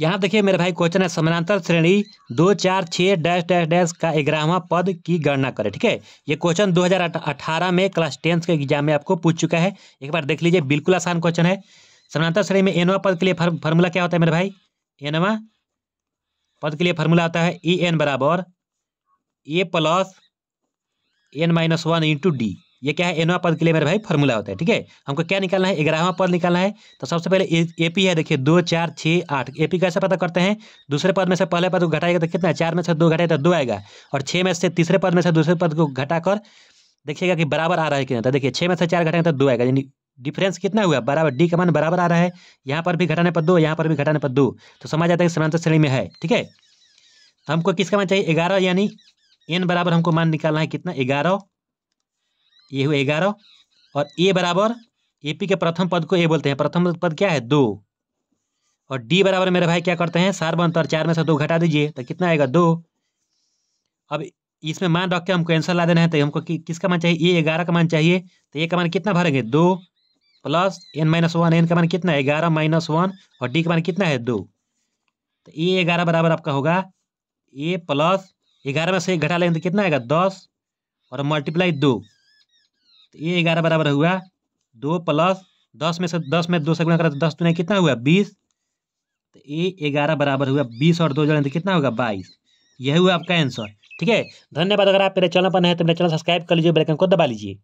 यहाँ देखिए मेरे भाई क्वेश्चन है समानांतर श्रेणी दो चार छः डैश डैश डैश का ग्यारहवा पद की गणना करें ठीक है ये क्वेश्चन 2018 में क्लास टेंथ के एग्जाम में आपको पूछ चुका है एक बार देख लीजिए बिल्कुल आसान क्वेश्चन है समानांतर श्रेणी में एनवा पद के लिए फार्मूला क्या होता है मेरे भाई एनवा पद के लिए फार्मूला होता है ई एन बराबर a plus n minus one into d ये क्या है एनवा पद के लिए मेरे भाई फॉर्मूला होता है ठीक है हमको क्या निकालना है ग्यारहवा पद निकालना है तो सबसे पहले ए, पी है देखिए दो चार छः आठ ए पी कैसे पता करते हैं दूसरे पद में से पहले पद को घटाएगा तो कितना है चार में से दो घटाएगा तो दो आएगा और छः में से तीसरे पद में से दूसरे पद को घटाकर देखिएगा कि बराबर आ रहा है कि नहीं तो देखिए छः में से चार घटाएंगे तो दो आएगा यानी डिफरेंस कितना हुआ बराबर डी का मान बराबर आ रहा है यहाँ पर भी घटाने पर दो यहाँ पर भी घटाने पर दो तो समझ आता है कि समांतर श्रेणी में है ठीक है तो हमको किसका मान चाहिए ग्यारह यानी एन बराबर हमको मान निकालना है कितना ग्यारह ये हुए ग्यारह और ए बराबर ए पी के प्रथम पद को ए बोलते हैं प्रथम पद क्या है दो और डी बराबर मेरे भाई क्या करते हैं सार बनतर चार में से दो घटा दीजिए तो कितना आएगा दो अब इसमें मान रख के हमको आंसर ला देना है तो हमको कि, किसका मान चाहिए ए ग्यारह का मान चाहिए तो ए का मान कितना भरेंगे दो plus n minus one n का मान कितना है ग्यारह माइनस वन और डी का मान कितना है दो तो ए ग्यारह बराबर आपका होगा ए प्लस ग्यारह में से घटा लेंगे तो कितना आएगा दस और मल्टीप्लाई दो तो ये ग्यारह बराबर हुआ दो प्लस दस में से दस में दो से गुणा करा तो दस दुना कितना हुआ बीस तो ये ग्यारह बराबर हुआ बीस और दो जोड़े तो कितना होगा बाईस यही हुआ आपका आंसर ठीक है धन्यवाद अगर आप मेरे चैनल पर नए तो मेरे चैनल सब्सक्राइब कर लीजिए बेलकन को दबा लीजिए